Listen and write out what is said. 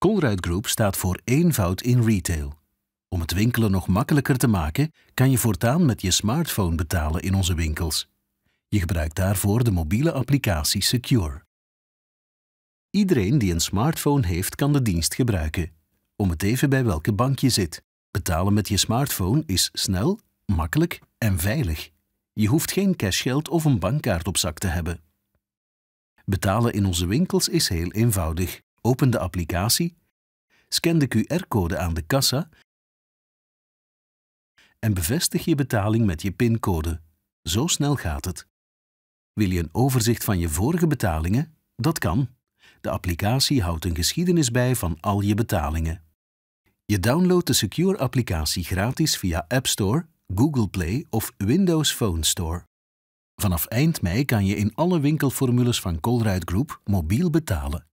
Colruyt Group staat voor eenvoud in retail. Om het winkelen nog makkelijker te maken, kan je voortaan met je smartphone betalen in onze winkels. Je gebruikt daarvoor de mobiele applicatie Secure. Iedereen die een smartphone heeft, kan de dienst gebruiken. Om het even bij welke bank je zit. Betalen met je smartphone is snel, makkelijk en veilig. Je hoeft geen cashgeld of een bankkaart op zak te hebben. Betalen in onze winkels is heel eenvoudig. Open de applicatie, scan de QR-code aan de kassa en bevestig je betaling met je pincode. Zo snel gaat het. Wil je een overzicht van je vorige betalingen? Dat kan. De applicatie houdt een geschiedenis bij van al je betalingen. Je downloadt de Secure-applicatie gratis via App Store, Google Play of Windows Phone Store. Vanaf eind mei kan je in alle winkelformules van Colruyt Group mobiel betalen.